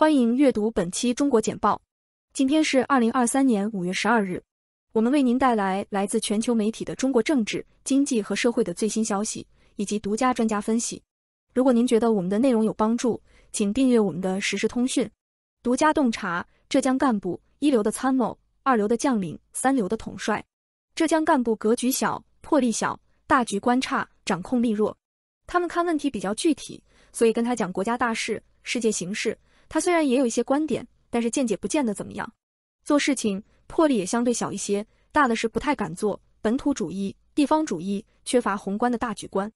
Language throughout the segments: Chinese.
欢迎阅读本期中国简报。今天是二零二三年五月十二日，我们为您带来来自全球媒体的中国政治、经济和社会的最新消息以及独家专家分析。如果您觉得我们的内容有帮助，请订阅我们的实时通讯、独家洞察。浙江干部一流的参谋，二流的将领，三流的统帅。浙江干部格局小，魄力小，大局观差，掌控力弱。他们看问题比较具体，所以跟他讲国家大事、世界形势。他虽然也有一些观点，但是见解不见得怎么样，做事情魄力也相对小一些，大的是不太敢做，本土主义、地方主义，缺乏宏观的大局观，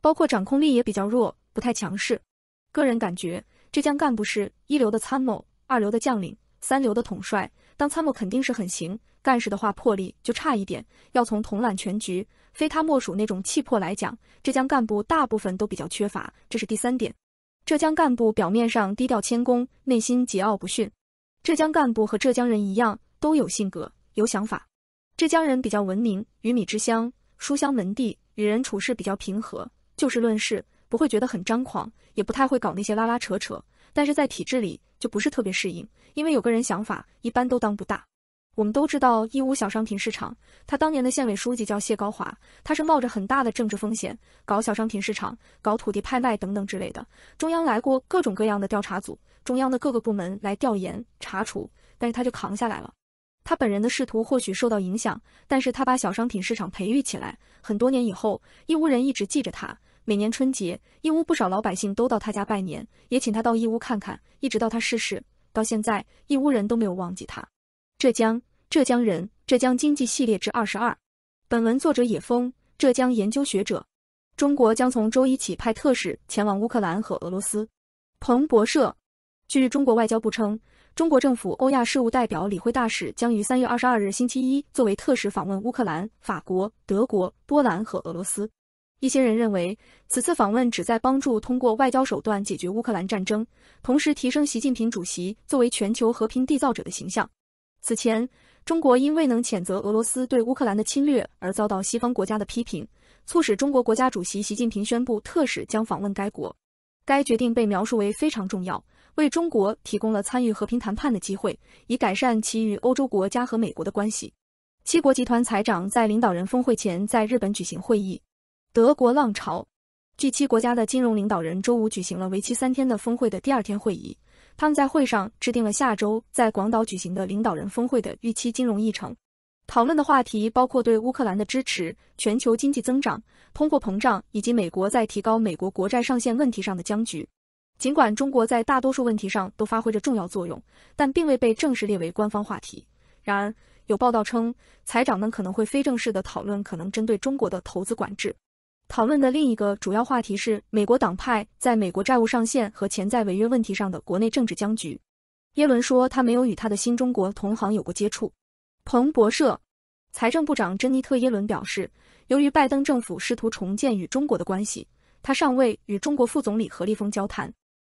包括掌控力也比较弱，不太强势。个人感觉，浙江干部是一流的参谋，二流的将领，三流的统帅。当参谋肯定是很行，干事的话魄力就差一点。要从统揽全局，非他莫属那种气魄来讲，浙江干部大部分都比较缺乏，这是第三点。浙江干部表面上低调谦恭，内心桀骜不驯。浙江干部和浙江人一样，都有性格，有想法。浙江人比较文明，鱼米之乡，书香门第，与人处事比较平和，就事论事，不会觉得很张狂，也不太会搞那些拉拉扯扯。但是在体制里就不是特别适应，因为有个人想法，一般都当不大。我们都知道义乌小商品市场，他当年的县委书记叫谢高华，他是冒着很大的政治风险搞小商品市场、搞土地拍卖等等之类的。中央来过各种各样的调查组，中央的各个部门来调研、查处，但是他就扛下来了。他本人的仕途或许受到影响，但是他把小商品市场培育起来，很多年以后，义乌人一直记着他。每年春节，义乌不少老百姓都到他家拜年，也请他到义乌看看，一直到他逝世，到现在义乌人都没有忘记他。浙江。浙江人，浙江经济系列之二十二。本文作者野风，浙江研究学者。中国将从周一起派特使前往乌克兰和俄罗斯。彭博社，据中国外交部称，中国政府欧亚事务代表李辉大使将于三月二十二日星期一作为特使访问乌克兰、法国、德国、波兰和俄罗斯。一些人认为，此次访问旨在帮助通过外交手段解决乌克兰战争，同时提升习近平主席作为全球和平缔造者的形象。此前。中国因未能谴责俄罗斯对乌克兰的侵略而遭到西方国家的批评，促使中国国家主席习近平宣布特使将访问该国。该决定被描述为非常重要，为中国提供了参与和平谈判的机会，以改善其与欧洲国家和美国的关系。七国集团财长在领导人峰会前在日本举行会议。德国浪潮，据七国家的金融领导人周五举行了为期三天的峰会的第二天会议。他们在会上制定了下周在广岛举行的领导人峰会的预期金融议程，讨论的话题包括对乌克兰的支持、全球经济增长、通货膨胀以及美国在提高美国国债上限问题上的僵局。尽管中国在大多数问题上都发挥着重要作用，但并未被正式列为官方话题。然而，有报道称，财长们可能会非正式地讨论可能针对中国的投资管制。讨论的另一个主要话题是美国党派在美国债务上限和潜在违约问题上的国内政治僵局。耶伦说，他没有与他的新中国同行有过接触。彭博社，财政部长珍妮特·耶伦表示，由于拜登政府试图重建与中国的关系，他尚未与中国副总理何立峰交谈。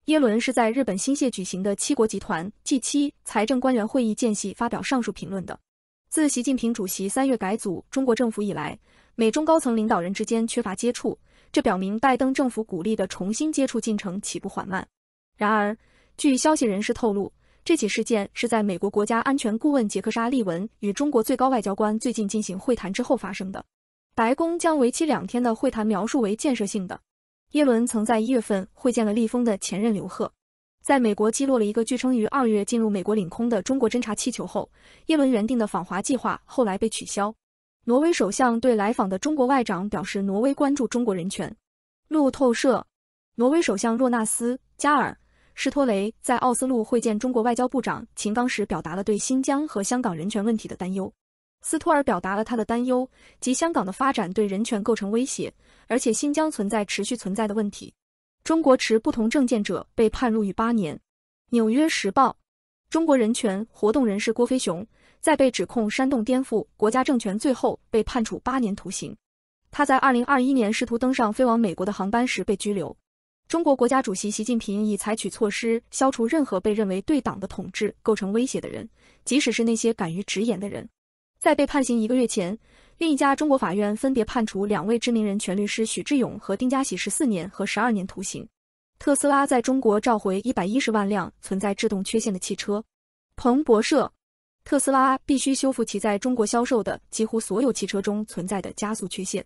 耶伦是在日本新泻举行的七国集团 G 七财政官员会议间隙发表上述评论的。自习近平主席三月改组中国政府以来。美中高层领导人之间缺乏接触，这表明拜登政府鼓励的重新接触进程起步缓慢。然而，据消息人士透露，这起事件是在美国国家安全顾问杰克·沙利文与中国最高外交官最近进行会谈之后发生的。白宫将为期两天的会谈描述为建设性的。耶伦曾在一月份会见了利丰的前任刘贺。在美国击落了一个据称于二月进入美国领空的中国侦察气球后，耶伦原定的访华计划后来被取消。挪威首相对来访的中国外长表示，挪威关注中国人权。路透社，挪威首相若纳斯·加尔·施托雷在奥斯陆会见中国外交部长秦刚时，表达了对新疆和香港人权问题的担忧。斯托尔表达了他的担忧，即香港的发展对人权构成威胁，而且新疆存在持续存在的问题。中国持不同政见者被判入狱八年。纽约时报，中国人权活动人士郭飞雄。在被指控煽动颠覆国家政权，最后被判处八年徒刑。他在2021年试图登上飞往美国的航班时被拘留。中国国家主席习近平已采取措施消除任何被认为对党的统治构成威胁的人，即使是那些敢于直言的人。在被判刑一个月前，另一家中国法院分别判处两位知名人权律师许志勇和丁家喜十四年和十二年徒刑。特斯拉在中国召回110万辆存在制动缺陷的汽车。彭博社。特斯拉必须修复其在中国销售的几乎所有汽车中存在的加速缺陷。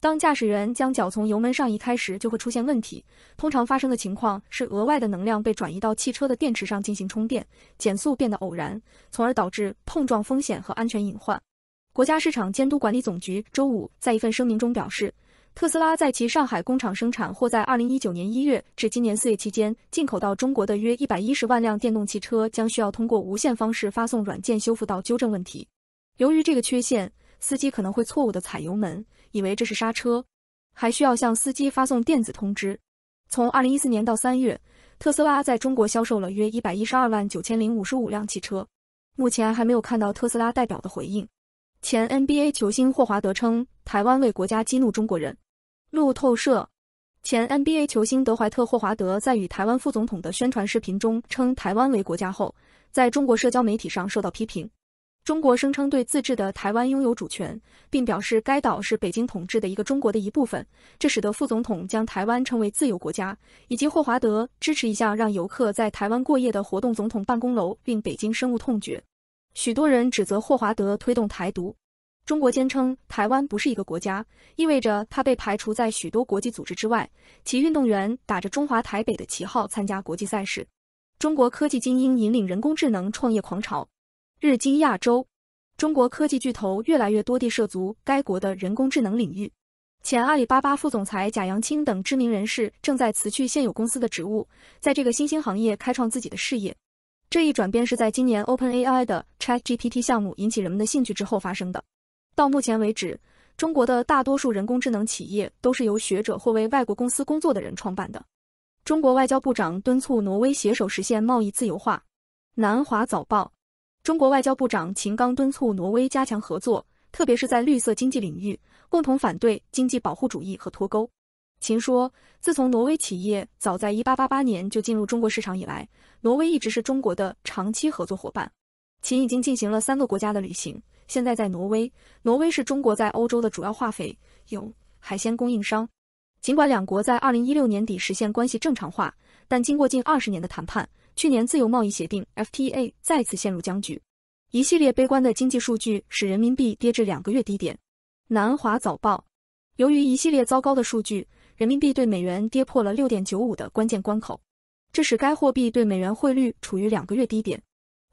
当驾驶员将脚从油门上移开时，就会出现问题。通常发生的情况是，额外的能量被转移到汽车的电池上进行充电，减速变得偶然，从而导致碰撞风险和安全隐患。国家市场监督管理总局周五在一份声明中表示。特斯拉在其上海工厂生产或在二零一九年一月至今年四月期间进口到中国的约一百一十万辆电动汽车将需要通过无线方式发送软件修复到纠正问题。由于这个缺陷，司机可能会错误地踩油门，以为这是刹车。还需要向司机发送电子通知。从二零一四年到三月，特斯拉在中国销售了约一百一十二万九千零五十五辆汽车。目前还没有看到特斯拉代表的回应。前 NBA 球星霍华德称，台湾为国家激怒中国人。路透社，前 NBA 球星德怀特·霍华德在与台湾副总统的宣传视频中称台湾为国家后，在中国社交媒体上受到批评。中国声称对自治的台湾拥有主权，并表示该岛是北京统治的一个中国的一部分。这使得副总统将台湾称为自由国家，以及霍华德支持一项让游客在台湾过夜的活动，总统办公楼令北京深恶痛绝。许多人指责霍华德推动台独。中国坚称台湾不是一个国家，意味着它被排除在许多国际组织之外。其运动员打着中华台北的旗号参加国际赛事。中国科技精英引领人工智能创业狂潮。日经亚洲，中国科技巨头越来越多地涉足该国的人工智能领域。前阿里巴巴副总裁贾扬清等知名人士正在辞去现有公司的职务，在这个新兴行业开创自己的事业。这一转变是在今年 OpenAI 的 ChatGPT 项目引起人们的兴趣之后发生的。到目前为止，中国的大多数人工智能企业都是由学者或为外国公司工作的人创办的。中国外交部长敦促挪威携手实现贸易自由化。南华早报：中国外交部长秦刚敦促挪威加强合作，特别是在绿色经济领域，共同反对经济保护主义和脱钩。秦说，自从挪威企业早在1888年就进入中国市场以来，挪威一直是中国的长期合作伙伴。秦已经进行了三个国家的旅行。现在在挪威，挪威是中国在欧洲的主要化肥、有海鲜供应商。尽管两国在二零一六年底实现关系正常化，但经过近二十年的谈判，去年自由贸易协定 （FTA） 再次陷入僵局。一系列悲观的经济数据使人民币跌至两个月低点。南华早报：由于一系列糟糕的数据，人民币对美元跌破了六点九五的关键关口，这使该货币对美元汇率处于两个月低点。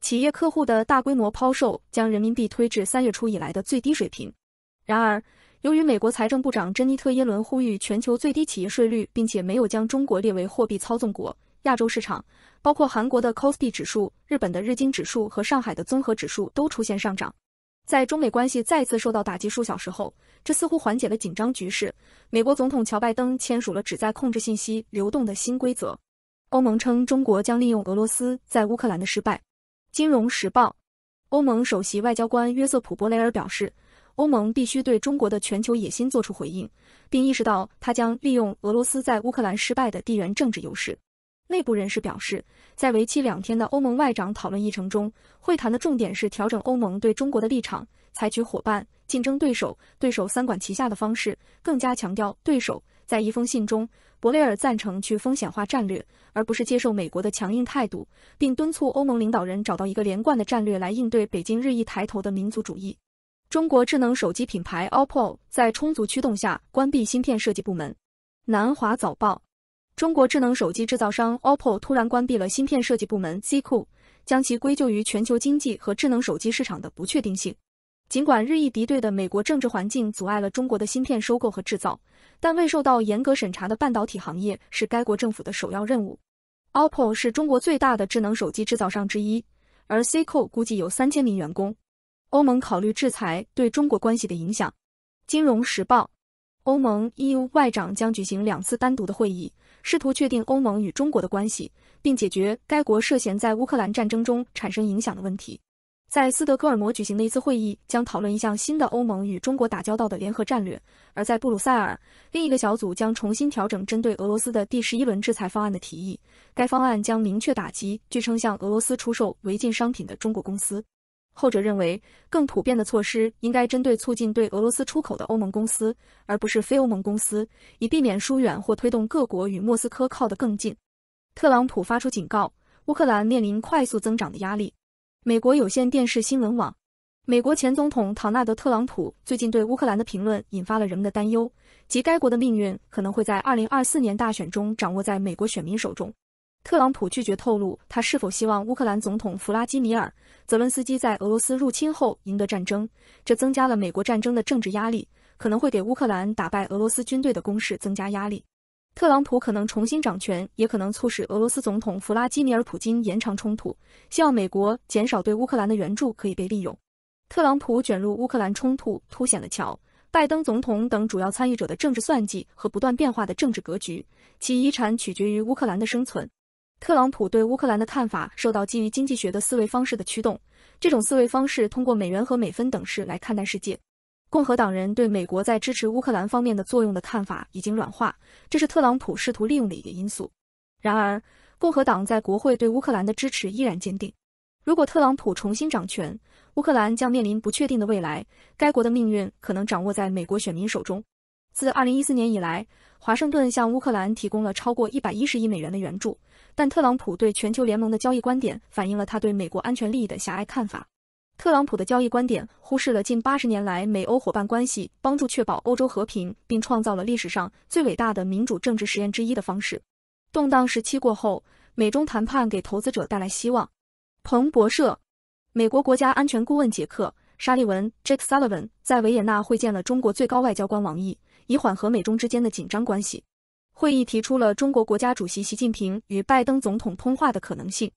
企业客户的大规模抛售将人民币推至三月初以来的最低水平。然而，由于美国财政部长珍妮特·耶伦呼吁全球最低企业税率，并且没有将中国列为货币操纵国，亚洲市场，包括韩国的 Kospi 指数、日本的日经指数和上海的综合指数都出现上涨。在中美关系再次受到打击数小时后，这似乎缓解了紧张局势。美国总统乔·拜登签署了旨在控制信息流动的新规则。欧盟称，中国将利用俄罗斯在乌克兰的失败。《金融时报》，欧盟首席外交官约瑟普·博雷尔表示，欧盟必须对中国的全球野心做出回应，并意识到他将利用俄罗斯在乌克兰失败的地缘政治优势。内部人士表示，在为期两天的欧盟外长讨论议程中，会谈的重点是调整欧盟对中国的立场，采取伙伴、竞争对手、对手三管齐下的方式，更加强调对手。在一封信中，博雷尔赞成去风险化战略，而不是接受美国的强硬态度，并敦促欧盟领导人找到一个连贯的战略来应对北京日益抬头的民族主义。中国智能手机品牌 OPPO 在充足驱动下关闭芯片设计部门。南华早报：中国智能手机制造商 OPPO 突然关闭了芯片设计部门 CQ，将其归咎于全球经济和智能手机市场的不确定性。尽管日益敌对的美国政治环境阻碍了中国的芯片收购和制造，但未受到严格审查的半导体行业是该国政府的首要任务。OPPO 是中国最大的智能手机制造商之一，而 c c o 估计有三千名员工。欧盟考虑制裁对中国关系的影响。金融时报：欧盟 EU 外长将举行两次单独的会议，试图确定欧盟与中国的关系，并解决该国涉嫌在乌克兰战争中产生影响的问题。在斯德哥尔摩举行的一次会议将讨论一项新的欧盟与中国打交道的联合战略，而在布鲁塞尔，另一个小组将重新调整针对俄罗斯的第十一轮制裁方案的提议。该方案将明确打击据称向俄罗斯出售违禁商品的中国公司。后者认为，更普遍的措施应该针对促进对俄罗斯出口的欧盟公司，而不是非欧盟公司，以避免疏远或推动各国与莫斯科靠得更近。特朗普发出警告，乌克兰面临快速增长的压力。美国有线电视新闻网，美国前总统唐纳德·特朗普最近对乌克兰的评论引发了人们的担忧，即该国的命运可能会在2024年大选中掌握在美国选民手中。特朗普拒绝透露他是否希望乌克兰总统弗拉基米尔·泽伦斯基在俄罗斯入侵后赢得战争，这增加了美国战争的政治压力，可能会给乌克兰打败俄罗斯军队的攻势增加压力。特朗普可能重新掌权，也可能促使俄罗斯总统弗拉基米尔·普京延长冲突。希望美国减少对乌克兰的援助可以被利用。特朗普卷入乌克兰冲突，凸显了乔·拜登总统等主要参与者的政治算计和不断变化的政治格局。其遗产取决于乌克兰的生存。特朗普对乌克兰的看法受到基于经济学的思维方式的驱动，这种思维方式通过美元和美分等式来看待世界。共和党人对美国在支持乌克兰方面的作用的看法已经软化，这是特朗普试图利用的一个因素。然而，共和党在国会对乌克兰的支持依然坚定。如果特朗普重新掌权，乌克兰将面临不确定的未来，该国的命运可能掌握在美国选民手中。自2014年以来，华盛顿向乌克兰提供了超过110亿美元的援助，但特朗普对全球联盟的交易观点反映了他对美国安全利益的狭隘看法。特朗普的交易观点忽视了近八十年来美欧伙伴关系帮助确保欧洲和平，并创造了历史上最伟大的民主政治实验之一的方式。动荡时期过后，美中谈判给投资者带来希望。彭博社，美国国家安全顾问杰克·沙利文 （Jake Sullivan） 在维也纳会见了中国最高外交官王毅，以缓和美中之间的紧张关系。会议提出了中国国家主席习近平与拜登总统通话的可能性。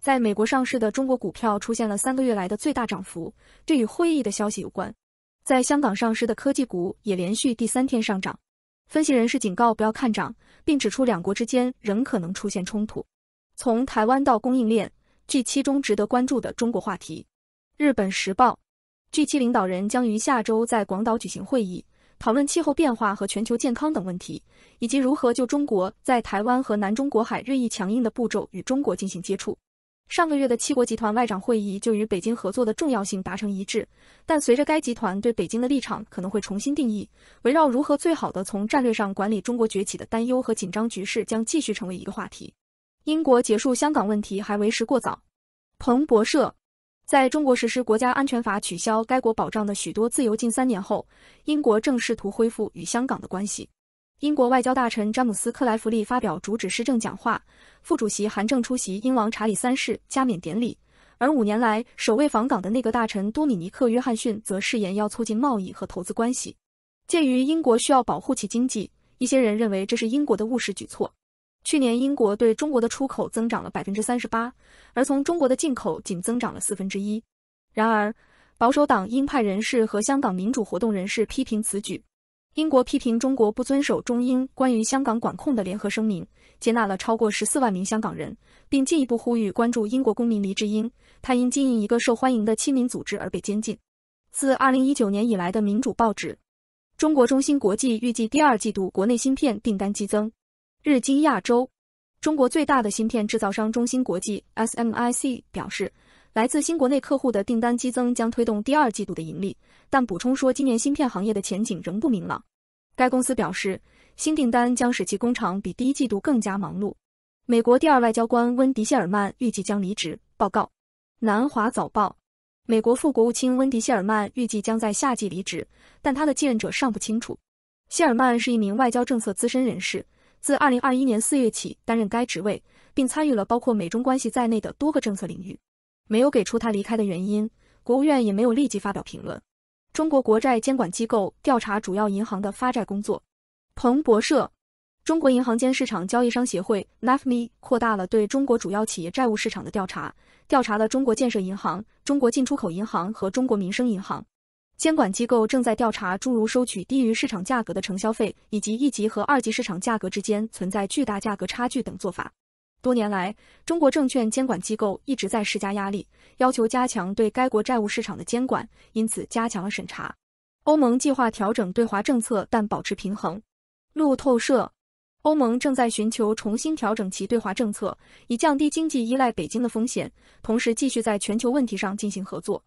在美国上市的中国股票出现了三个月来的最大涨幅，这与会议的消息有关。在香港上市的科技股也连续第三天上涨。分析人士警告不要看涨，并指出两国之间仍可能出现冲突。从台湾到供应链，g 7中值得关注的中国话题。日本时报：g 7领导人将于下周在广岛举行会议，讨论气候变化和全球健康等问题，以及如何就中国在台湾和南中国海日益强硬的步骤与中国进行接触。上个月的七国集团外长会议就与北京合作的重要性达成一致，但随着该集团对北京的立场可能会重新定义，围绕如何最好的从战略上管理中国崛起的担忧和紧张局势将继续成为一个话题。英国结束香港问题还为时过早。彭博社，在中国实施国家安全法取消该国保障的许多自由近三年后，英国正试图恢复与香港的关系。英国外交大臣詹姆斯·克莱弗利发表主旨施政讲话，副主席韩正出席英王查理三世加冕典礼，而五年来首位访港的内阁大臣多米尼克·约翰逊则誓言要促进贸易和投资关系。鉴于英国需要保护其经济，一些人认为这是英国的务实举措。去年，英国对中国的出口增长了百分之三十八，而从中国的进口仅增长了四分之一。然而，保守党英派人士和香港民主活动人士批评此举。英国批评中国不遵守中英关于香港管控的联合声明，接纳了超过十四万名香港人，并进一步呼吁关注英国公民黎智英，他因经营一个受欢迎的亲民组织而被监禁。自二零一九年以来的民主报纸。中国中芯国际预计第二季度国内芯片订单激增。日经亚洲，中国最大的芯片制造商中芯国际 （SMIC） 表示。来自新国内客户的订单激增将推动第二季度的盈利，但补充说，今年芯片行业的前景仍不明朗。该公司表示，新订单将使其工厂比第一季度更加忙碌。美国第二外交官温迪·谢尔曼预计将离职。报告：南华早报。美国副国务卿温迪·谢尔曼预计将在夏季离职，但他的继任者尚不清楚。谢尔曼是一名外交政策资深人士，自2021年4月起担任该职位，并参与了包括美中关系在内的多个政策领域。没有给出他离开的原因，国务院也没有立即发表评论。中国国债监管机构调查主要银行的发债工作。彭博社、中国银行间市场交易商协会 n a f m i 扩大了对中国主要企业债务市场的调查，调查了中国建设银行、中国进出口银行和中国民生银行。监管机构正在调查诸如收取低于市场价格的承销费，以及一级和二级市场价格之间存在巨大价格差距等做法。多年来，中国证券监管机构一直在施加压力，要求加强对该国债务市场的监管，因此加强了审查。欧盟计划调整对华政策，但保持平衡。路透社，欧盟正在寻求重新调整其对华政策，以降低经济依赖北京的风险，同时继续在全球问题上进行合作。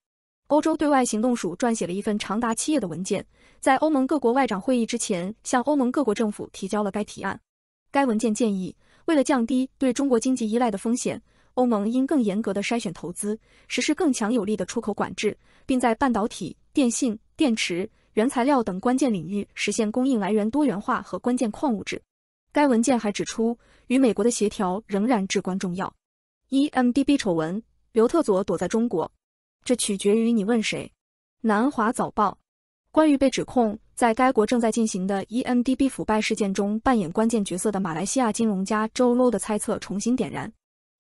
欧洲对外行动署撰写了一份长达七页的文件，在欧盟各国外长会议之前向欧盟各国政府提交了该提案。该文件建议。为了降低对中国经济依赖的风险，欧盟应更严格的筛选投资，实施更强有力的出口管制，并在半导体、电信、电池、原材料等关键领域实现供应来源多元化和关键矿物质。该文件还指出，与美国的协调仍然至关重要。EMDB 丑闻，刘特佐躲在中国，这取决于你问谁。南华早报关于被指控。在该国正在进行的 EMDB 腐败事件中扮演关键角色的马来西亚金融家周洛的猜测重新点燃。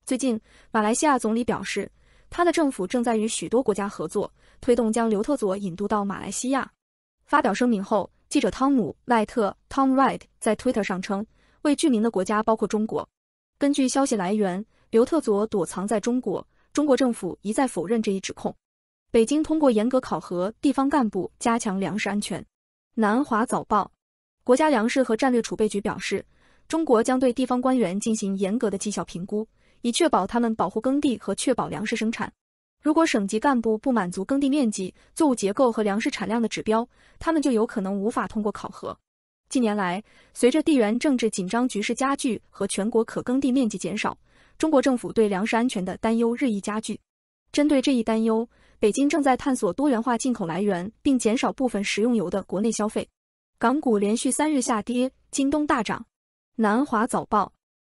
最近，马来西亚总理表示，他的政府正在与许多国家合作，推动将刘特佐引渡到马来西亚。发表声明后，记者汤姆·赖特 （Tom Wright） 在 Twitter 上称，未具名的国家包括中国。根据消息来源，刘特佐躲藏在中国，中国政府一再否认这一指控。北京通过严格考核地方干部，加强粮食安全。南华早报，国家粮食和战略储备局表示，中国将对地方官员进行严格的绩效评估，以确保他们保护耕地和确保粮食生产。如果省级干部不满足耕地面积、作物结构和粮食产量的指标，他们就有可能无法通过考核。近年来，随着地缘政治紧张局势加剧和全国可耕地面积减少，中国政府对粮食安全的担忧日益加剧。针对这一担忧，北京正在探索多元化进口来源，并减少部分食用油的国内消费。港股连续三日下跌，京东大涨。南华早报，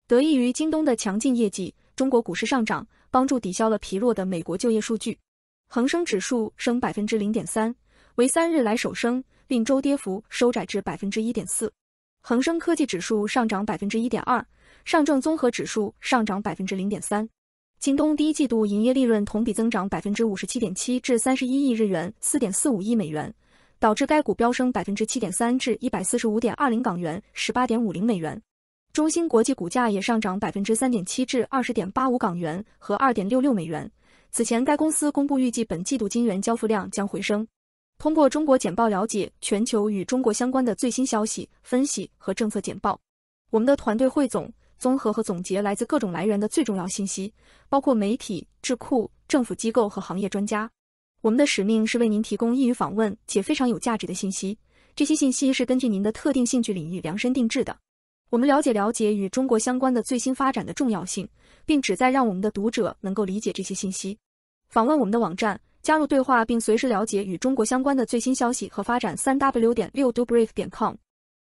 得益于京东的强劲业绩，中国股市上涨，帮助抵消了疲弱的美国就业数据。恒生指数升百分之零点三，为三日来首升，令周跌幅收窄至百分之一点四。恒生科技指数上涨百分之一点二，上证综合指数上涨百分之零点三。京东第一季度营业利润同比增长百分之五十七点七至三十一亿日元，四点四五亿美元，导致该股飙升百分之七点三至一百四十五点二零港元，十八点五零美元。中芯国际股价也上涨百分之三点七至二十点八五港元和二点六六美元。此前该公司公布预计本季度晶圆交付量将回升。通过中国简报了解全球与中国相关的最新消息、分析和政策简报。我们的团队汇总。综合和总结来自各种来源的最重要信息，包括媒体、智库、政府机构和行业专家。我们的使命是为您提供易于访问且非常有价值的信息，这些信息是根据您的特定兴趣领域量身定制的。我们了解了解与中国相关的最新发展的重要性，并旨在让我们的读者能够理解这些信息。访问我们的网站，加入对话，并随时了解与中国相关的最新消息和发展。三 w 点六 dobrief 点 com。